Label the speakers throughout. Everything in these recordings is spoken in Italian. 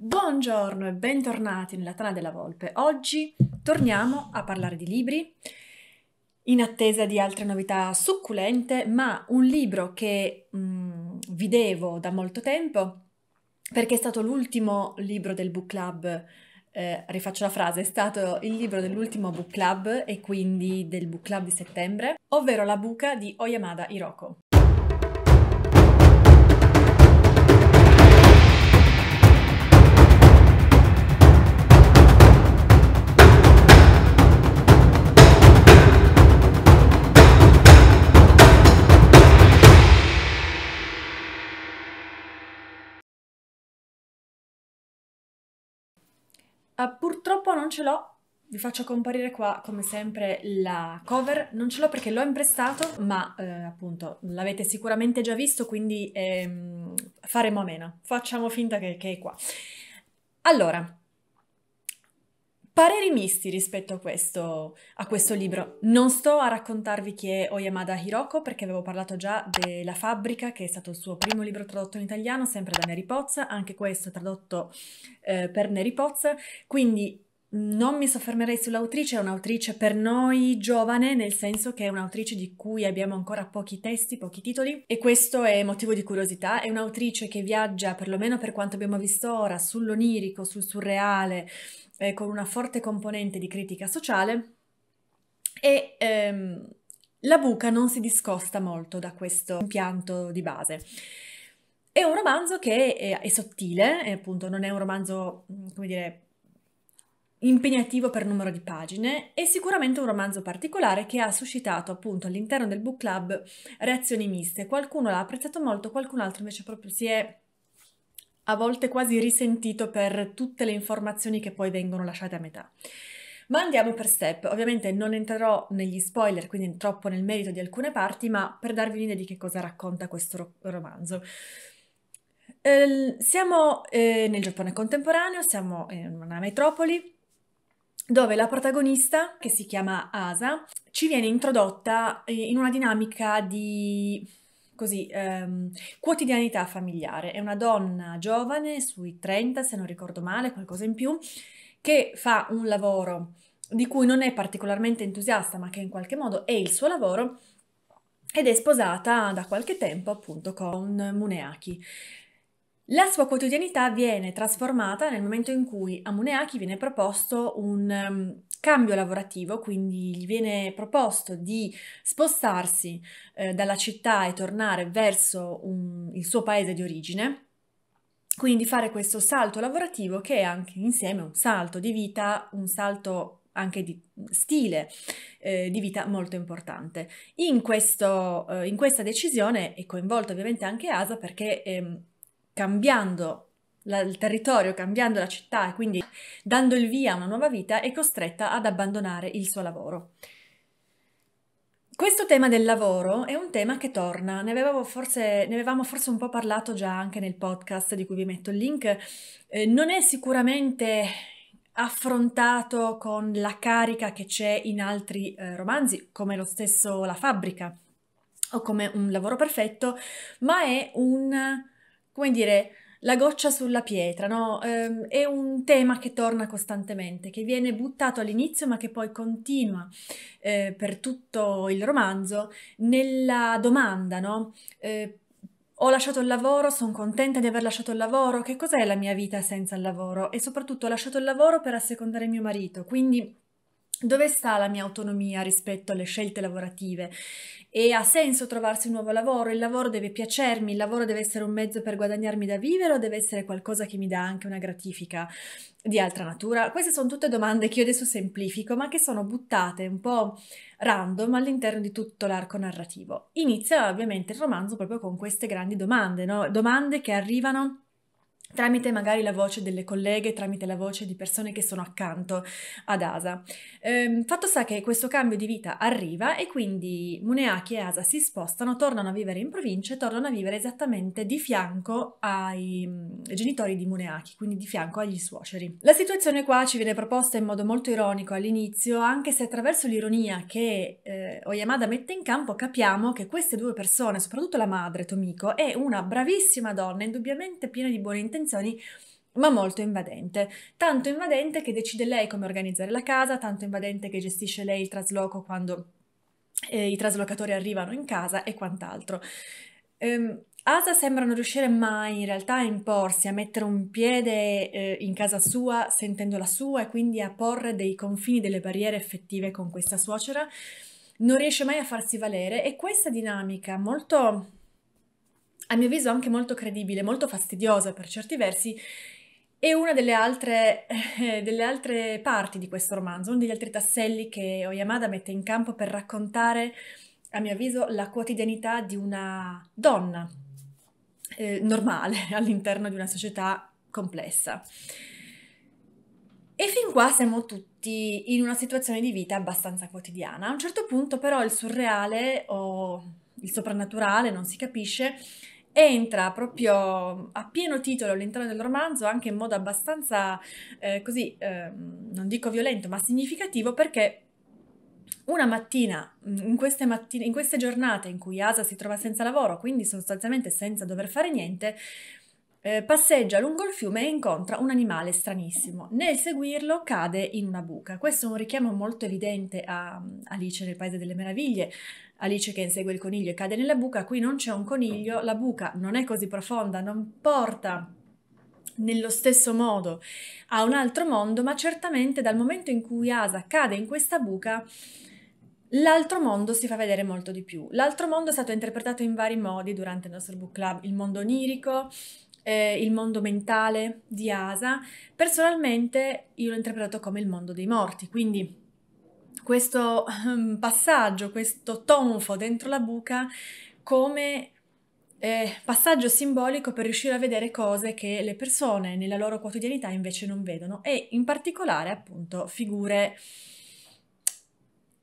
Speaker 1: Buongiorno e bentornati nella Tana della Volpe. Oggi torniamo a parlare di libri in attesa di altre novità succulente, ma un libro che mm, vi devo da molto tempo perché è stato l'ultimo libro del book club. Eh, rifaccio la frase, è stato il libro dell'ultimo book club e quindi del book club di settembre, ovvero La buca di Oyamada Hiroko. Uh, purtroppo non ce l'ho, vi faccio comparire qua come sempre la cover, non ce l'ho perché l'ho imprestato, ma eh, appunto l'avete sicuramente già visto, quindi ehm, faremo a meno, facciamo finta che, che è qua. Allora, Pareri misti rispetto a questo, a questo libro. Non sto a raccontarvi chi è Oyamada Hiroko perché avevo parlato già della fabbrica che è stato il suo primo libro tradotto in italiano, sempre da Neri Pozza, anche questo tradotto eh, per Neri Pozza, quindi non mi soffermerei sull'autrice, è un'autrice per noi giovane, nel senso che è un'autrice di cui abbiamo ancora pochi testi, pochi titoli, e questo è motivo di curiosità. È un'autrice che viaggia, perlomeno per quanto abbiamo visto ora, sull'onirico, sul surreale, eh, con una forte componente di critica sociale, e ehm, la buca non si discosta molto da questo impianto di base. È un romanzo che è, è sottile, appunto non è un romanzo, come dire, impegnativo per numero di pagine e sicuramente un romanzo particolare che ha suscitato appunto all'interno del book club reazioni miste. Qualcuno l'ha apprezzato molto, qualcun altro invece proprio si è a volte quasi risentito per tutte le informazioni che poi vengono lasciate a metà. Ma andiamo per step, ovviamente non entrerò negli spoiler, quindi troppo nel merito di alcune parti, ma per darvi un'idea di che cosa racconta questo ro romanzo. Eh, siamo eh, nel Giappone contemporaneo, siamo in una metropoli, dove la protagonista, che si chiama Asa, ci viene introdotta eh, in una dinamica di così, ehm, quotidianità familiare. È una donna giovane, sui 30 se non ricordo male, qualcosa in più, che fa un lavoro di cui non è particolarmente entusiasta, ma che in qualche modo è il suo lavoro, ed è sposata da qualche tempo appunto con Muneaki. La sua quotidianità viene trasformata nel momento in cui a Muneaki viene proposto un um, cambio lavorativo, quindi gli viene proposto di spostarsi eh, dalla città e tornare verso un, il suo paese di origine, quindi fare questo salto lavorativo che è anche insieme un salto di vita, un salto anche di stile eh, di vita molto importante. In, questo, eh, in, questa decisione è coinvolta ovviamente anche Asa perché ehm, cambiando la, il territorio, cambiando la città e quindi dando il via a una nuova vita, è costretta ad abbandonare il suo lavoro. Questo tema del lavoro è un tema che torna, ne, forse, ne, avevamo forse un po' parlato già anche nel podcast di cui vi metto il link, eh, non è sicuramente affrontato con la carica che c'è in altri eh, romanzi, come lo stesso La fabbrica o come un lavoro perfetto, ma è un come dire, la goccia sulla pietra, no? Eh, è un tema che torna costantemente, che viene buttato all'inizio ma che poi continua eh, per tutto il romanzo nella domanda, no? Eh, ho lasciato il lavoro, sono contenta di aver lasciato il lavoro, che cos'è la mia vita senza il lavoro? E soprattutto ho lasciato il lavoro per assecondare mio marito, quindi dove sta la mia autonomia rispetto alle scelte lavorative? E ha senso trovarsi un nuovo lavoro? Il lavoro deve piacermi, il lavoro deve essere un mezzo per guadagnarmi da vivere o deve essere qualcosa che mi dà anche una gratifica di altra natura? Queste sono tutte domande che io adesso semplifico, ma che sono buttate un po' random all'interno di tutto l'arco narrativo. Inizia ovviamente il romanzo proprio con queste grandi domande, no? domande che arrivano tramite magari la voce delle colleghe, tramite la voce di persone che sono accanto ad Asa. Ehm, fatto sta che questo cambio di vita arriva e quindi Muneaki e Asa si spostano, tornano a vivere in provincia e tornano a vivere esattamente di fianco ai genitori di Muneaki, quindi di fianco agli suoceri. La situazione qua ci viene proposta in modo molto ironico all'inizio, anche se attraverso l'ironia che eh, Oyamada mette in campo capiamo che queste due persone, soprattutto la madre Tomiko, è una bravissima donna, indubbiamente piena di buone intenzioni, intenzioni ma molto invadente, tanto invadente che decide lei come organizzare la casa, tanto invadente che gestisce lei il trasloco quando eh, i traslocatori arrivano in casa e quant'altro. Um, Asa sembra non riuscire mai in realtà a imporsi, a mettere un piede eh, in casa sua sentendo la sua e quindi a porre dei confini, delle barriere effettive con questa suocera, non riesce mai a farsi valere e questa dinamica molto a mio avviso anche molto credibile, molto fastidiosa per certi versi, è una delle altre, eh, delle altre parti di questo romanzo, uno degli altri tasselli che Oyamada mette in campo per raccontare, a mio avviso, la quotidianità di una donna eh, normale all'interno di una società complessa. E fin qua siamo tutti in una situazione di vita abbastanza quotidiana. A un certo punto però il surreale o il soprannaturale, non si capisce, entra proprio a pieno titolo all'interno del romanzo anche in modo abbastanza eh, così, eh, non dico violento, ma significativo perché una mattina, mm, in queste, mattine, in queste, giornate in cui Asa si trova senza lavoro, quindi sostanzialmente senza dover fare niente, eh, passeggia lungo il fiume e incontra un animale stranissimo. Nel seguirlo cade in una buca. Questo è un richiamo molto evidente a mm, Alice nel Paese delle Meraviglie. Alice che insegue il coniglio e cade nella buca, qui non c'è un coniglio, la buca non è così profonda, non porta nello stesso modo a un altro mondo, ma certamente dal momento in cui Asa cade in questa buca, L'altro mondo si fa vedere molto di più. L'altro mondo è stato interpretato in vari modi durante il nostro book club, il mondo onirico, eh, il mondo mentale di Asa, personalmente io l'ho interpretato come il mondo dei morti, quindi questo ehm, passaggio, questo tonfo dentro la buca come eh, passaggio simbolico per riuscire a vedere cose che le persone nella loro quotidianità invece non vedono e in particolare appunto figure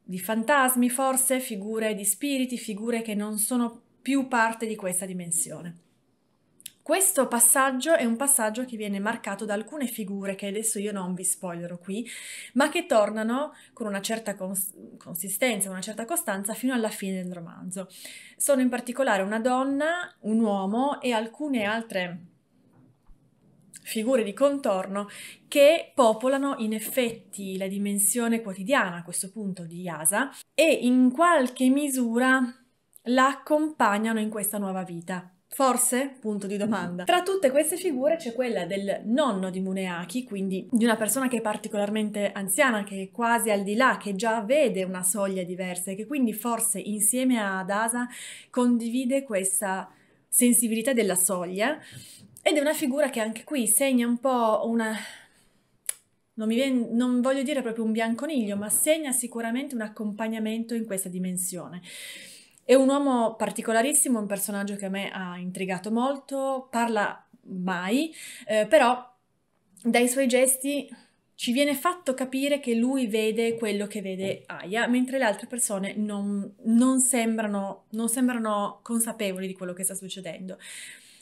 Speaker 1: di fantasmi forse, figure di spiriti, figure che non sono più parte di questa dimensione. Questo passaggio è un passaggio che viene marcato da alcune figure che adesso io non vi spoilerò qui, ma che tornano con una certa cons- consistenza, una certa costanza fino alla fine del romanzo. Sono in particolare una donna, un uomo e alcune altre figure di contorno che popolano in effetti la dimensione quotidiana a questo punto di Yasa e in qualche misura la accompagnano in questa nuova vita. Forse? Punto di domanda. Tra tutte queste figure c'è quella del nonno di Muneaki, quindi di una persona che è particolarmente anziana, che è quasi al di là, che già vede una soglia diversa e che quindi forse insieme ad Asa condivide questa sensibilità della soglia ed è una figura che anche qui segna un po' una... Non, viene, non voglio dire proprio un bianconiglio, ma segna sicuramente un accompagnamento in questa dimensione. È un uomo particolarissimo, un personaggio che a me ha intrigato molto, parla mai, eh, però dai suoi gesti ci viene fatto capire che lui vede quello che vede Aya, mentre le altre persone non, non, sembrano, non sembrano consapevoli di quello che sta succedendo.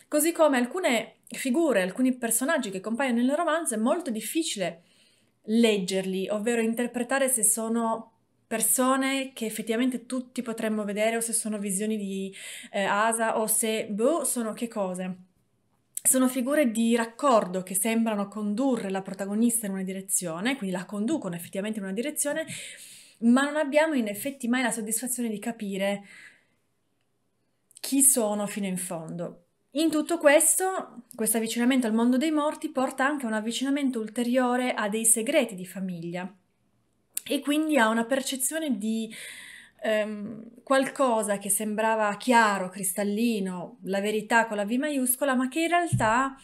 Speaker 1: Così come alcune figure, alcuni personaggi che compaiono nel romanzo è molto difficile leggerli, ovvero interpretare se sono persone che effettivamente tutti potremmo vedere o se sono visioni di eh, Asa o se, boh, sono che cose. Sono figure di raccordo che sembrano condurre la protagonista in una direzione, quindi la conducono effettivamente in una direzione, ma non abbiamo in effetti mai la soddisfazione di capire chi sono fino in fondo. In tutto questo, questo avvicinamento al mondo dei morti porta anche a un avvicinamento ulteriore a dei segreti di famiglia, e quindi ha una percezione di ehm, qualcosa che sembrava chiaro, cristallino, la verità con la V maiuscola, ma che in realtà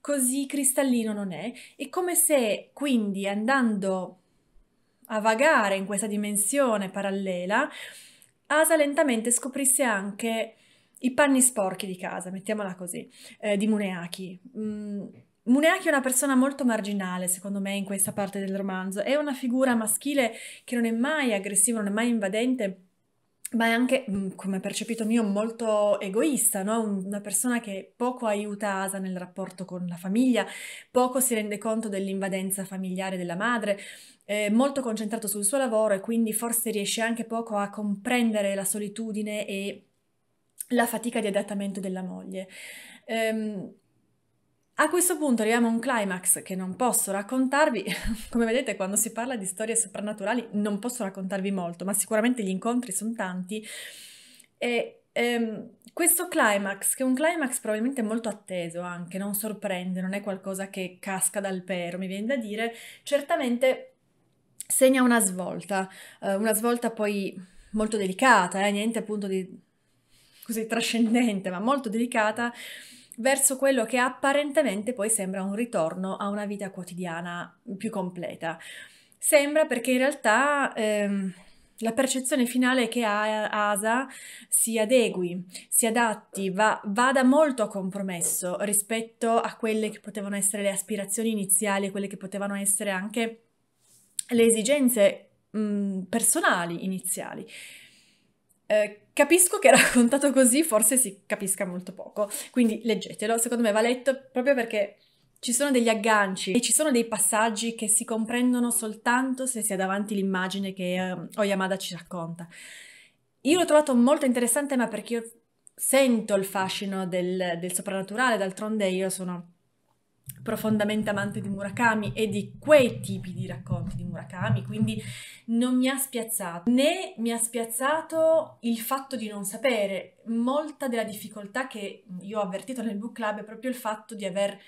Speaker 1: così cristallino non è. È come se quindi andando a vagare in questa dimensione parallela, Asa lentamente scoprisse anche i panni sporchi di casa, mettiamola così, eh, di Muneaki. Mm Muneaki è una persona molto marginale, secondo me, in questa parte del romanzo. È una figura maschile che non è mai aggressiva, non è mai invadente, ma è anche, mm, come percepito mio, molto egoista, no? una persona che poco aiuta Asa nel rapporto con la famiglia, poco si rende conto dell'invadenza familiare della madre, è molto concentrato sul suo lavoro e quindi forse riesce anche poco a comprendere la solitudine e la fatica di adattamento della moglie. Ehm, a questo punto arriviamo a un climax che non posso raccontarvi, come vedete quando si parla di storie soprannaturali non posso raccontarvi molto, ma sicuramente gli incontri sono tanti e ehm, questo climax, che è un climax probabilmente molto atteso anche, non sorprende, non è qualcosa che casca dal pero, mi viene da dire, certamente segna una svolta, eh, una svolta poi molto delicata, eh, niente appunto di così trascendente, ma molto delicata verso quello che apparentemente poi sembra un ritorno a una vita quotidiana più completa. Sembra perché in realtà ehm, la percezione finale è che Asa si adegui, si adatti, va, vada molto a compromesso rispetto a quelle che potevano essere le aspirazioni iniziali, quelle che potevano essere anche le esigenze mh, personali iniziali. Eh, capisco che raccontato così forse si capisca molto poco, quindi leggetelo, secondo me va letto proprio perché ci sono degli agganci e ci sono dei passaggi che si comprendono soltanto se si ha davanti l'immagine che eh, Oyamada ci racconta. Io l'ho trovato molto interessante, ma perché io sento il fascino del, del soprannaturale, d'altronde io sono profondamente amante di Murakami e di quei tipi di racconti di Murakami, quindi non mi ha spiazzato, né mi ha spiazzato il fatto di non sapere. Molta della difficoltà che io ho avvertito nel book club è proprio il fatto di aver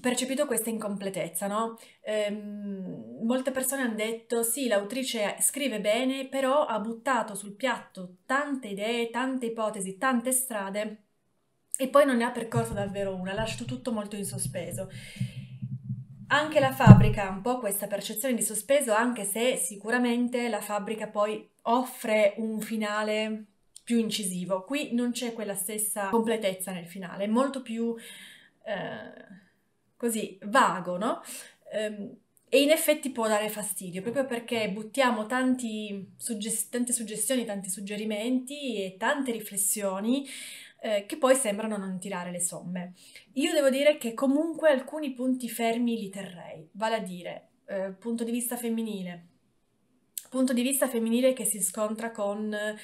Speaker 1: percepito questa incompletezza, no? Ehm, molte persone hanno detto sì, l'autrice scrive bene, però ha buttato sul piatto tante idee, tante ipotesi, tante strade e poi non ne ha percorsa davvero una, ha lasciato tutto molto in sospeso. Anche la fabbrica ha un po' questa percezione di sospeso, anche se sicuramente la fabbrica poi offre un finale più incisivo. Qui non c'è quella stessa completezza nel finale, è molto più eh, così vago, no? Ehm, e in effetti può dare fastidio, proprio perché buttiamo tanti suggest- tante suggestioni, tanti suggerimenti e tante riflessioni eh, che poi sembrano non tirare le somme. Io devo dire che comunque alcuni punti fermi li terrei, vale a dire eh, punto di vista femminile, punto di vista femminile che si scontra con eh,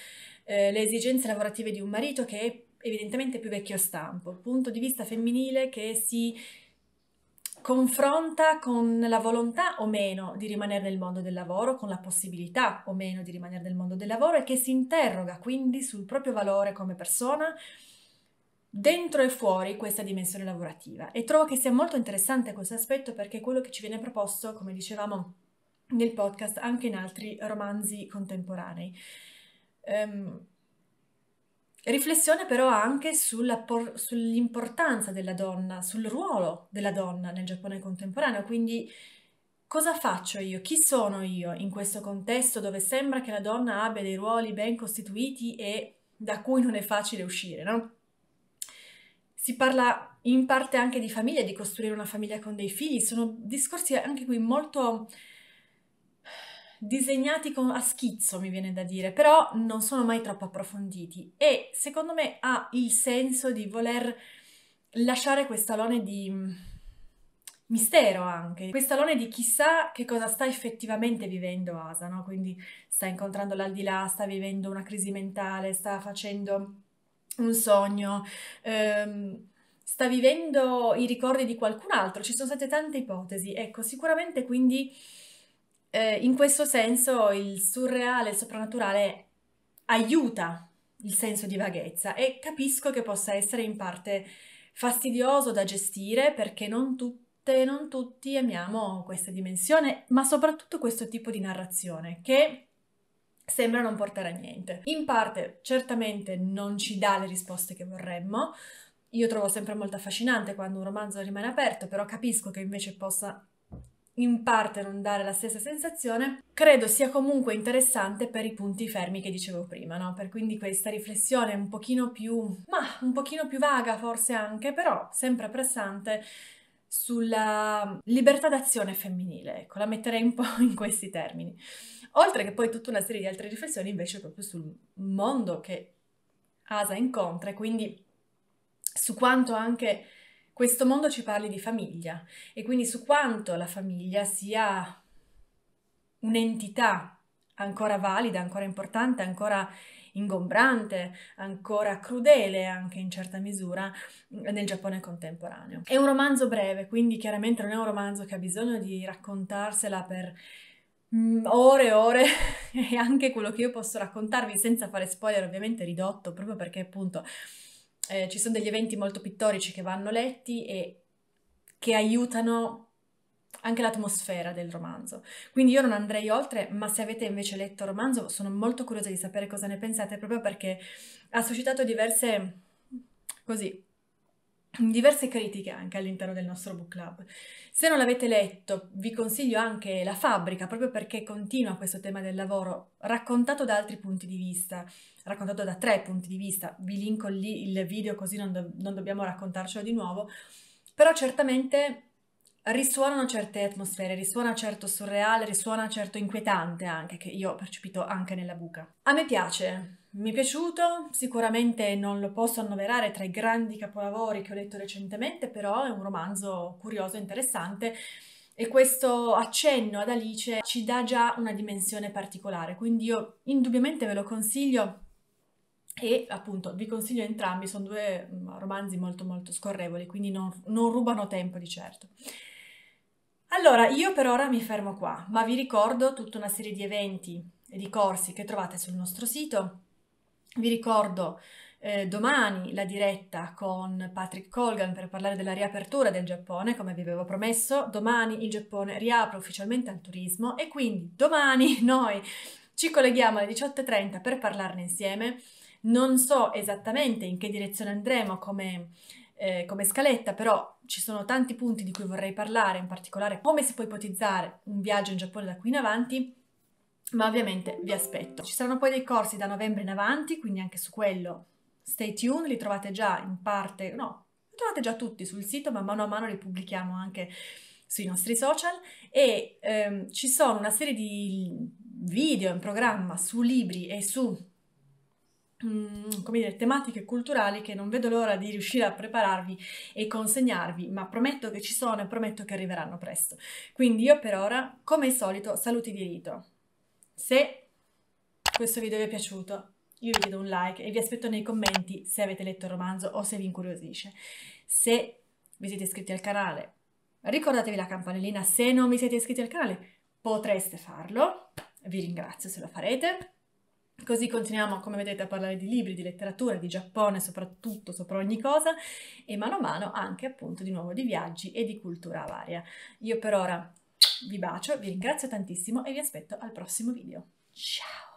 Speaker 1: le esigenze lavorative di un marito che è evidentemente più vecchio stampo, punto di vista femminile che si confronta con la volontà o meno di rimanere nel mondo del lavoro, con la possibilità o meno di rimanere nel mondo del lavoro e che si interroga quindi sul proprio valore come persona dentro e fuori questa dimensione lavorativa. E trovo che sia molto interessante questo aspetto perché è quello che ci viene proposto, come dicevamo nel podcast, anche in altri romanzi contemporanei. Um, Riflessione però anche por- sull'importanza della donna, sul ruolo della donna nel Giappone contemporaneo, quindi cosa faccio io, chi sono io in questo contesto dove sembra che la donna abbia dei ruoli ben costituiti e da cui non è facile uscire, no? Si parla in parte anche di famiglia, di costruire una famiglia con dei figli, sono discorsi anche qui molto disegnati con, a schizzo, mi viene da dire, però non sono mai troppo approfonditi e secondo me ha il senso di voler lasciare questo alone di mm, mistero anche, questo alone di chissà che cosa sta effettivamente vivendo Asa, no? quindi sta incontrando l'aldilà, sta vivendo una crisi mentale, sta facendo un sogno, ehm, sta vivendo i ricordi di qualcun altro, ci sono state tante ipotesi, ecco sicuramente quindi eh, in questo senso il surreale, il soprannaturale aiuta il senso di vaghezza e capisco che possa essere in parte fastidioso da gestire perché non tutte, e non tutti amiamo questa dimensione, ma soprattutto questo tipo di narrazione che sembra non portare a niente. In parte certamente non ci dà le risposte che vorremmo. Io trovo sempre molto affascinante quando un romanzo rimane aperto, però capisco che invece possa in parte non dare la stessa sensazione, credo sia comunque interessante per i punti fermi che dicevo prima, no? Per quindi questa riflessione un pochino più, ma un pochino più vaga forse anche, però sempre pressante sulla libertà d'azione femminile, ecco, la metterei un po' in questi termini. Oltre che poi tutta una serie di altre riflessioni invece proprio sul mondo che Asa incontra, e quindi su quanto anche questo mondo ci parli di famiglia e quindi su quanto la famiglia sia un'entità ancora valida, ancora importante, ancora ingombrante, ancora crudele anche in certa misura nel Giappone contemporaneo. È un romanzo breve, quindi chiaramente non è un romanzo che ha bisogno di raccontarsela per ore e ore e anche quello che io posso raccontarvi senza fare spoiler ovviamente ridotto proprio perché appunto eh, ci sono degli eventi molto pittorici che vanno letti e che aiutano anche l'atmosfera del romanzo. Quindi io non andrei oltre, ma se avete invece letto il romanzo sono molto curiosa di sapere cosa ne pensate proprio perché ha suscitato diverse così diverse critiche anche all'interno del nostro book club. Se non l'avete letto, vi consiglio anche La fabbrica, proprio perché continua questo tema del lavoro raccontato da altri punti di vista, raccontato da tre punti di vista. Vi linko lì il video così non, do- non dobbiamo raccontarcelo di nuovo, però certamente risuonano certe atmosfere, risuona certo surreale, risuona certo inquietante anche, che io ho percepito anche nella buca. A me piace mi è piaciuto, sicuramente non lo posso annoverare tra i grandi capolavori che ho letto recentemente, però è un romanzo curioso e interessante e questo accenno ad Alice ci dà già una dimensione particolare, quindi io indubbiamente ve lo consiglio e appunto vi consiglio entrambi, sono due mm, romanzi molto molto scorrevoli, quindi non, non rubano tempo di certo. Allora, io per ora mi fermo qua, ma vi ricordo tutta una serie di eventi e di corsi che trovate sul nostro sito vi ricordo eh, domani la diretta con Patrick Colgan per parlare della riapertura del Giappone, come vi avevo promesso. Domani il Giappone riapre ufficialmente al turismo e quindi domani noi ci colleghiamo alle 18.30 per parlarne insieme. Non so esattamente in che direzione andremo come, eh, come scaletta, però ci sono tanti punti di cui vorrei parlare, in particolare come si può ipotizzare un viaggio in Giappone da qui in avanti ma ovviamente vi aspetto. Ci saranno poi dei corsi da novembre in avanti, quindi anche su quello stay tuned, li trovate già in parte, no, li trovate già tutti sul sito, ma mano a mano li pubblichiamo anche sui nostri social e ehm, ci sono una serie di video in programma su libri e su mm, come dire, tematiche culturali che non vedo l'ora di riuscire a prepararvi e consegnarvi, ma prometto che ci sono e prometto che arriveranno presto. Quindi io per ora, come al solito, saluti di rito. Se questo video vi è piaciuto, io vi chiedo un like e vi aspetto nei commenti se avete letto il romanzo o se vi incuriosisce. Se vi siete iscritti al canale, ricordatevi la campanellina. Se non vi siete iscritti al canale, potreste farlo. Vi ringrazio se lo farete. Così continuiamo, come vedete, a parlare di libri, di letteratura, di Giappone soprattutto, sopra ogni cosa, e mano a mano anche appunto di nuovo di viaggi e di cultura varia. Io per ora vi bacio, vi ringrazio tantissimo e vi aspetto al prossimo video. Ciao!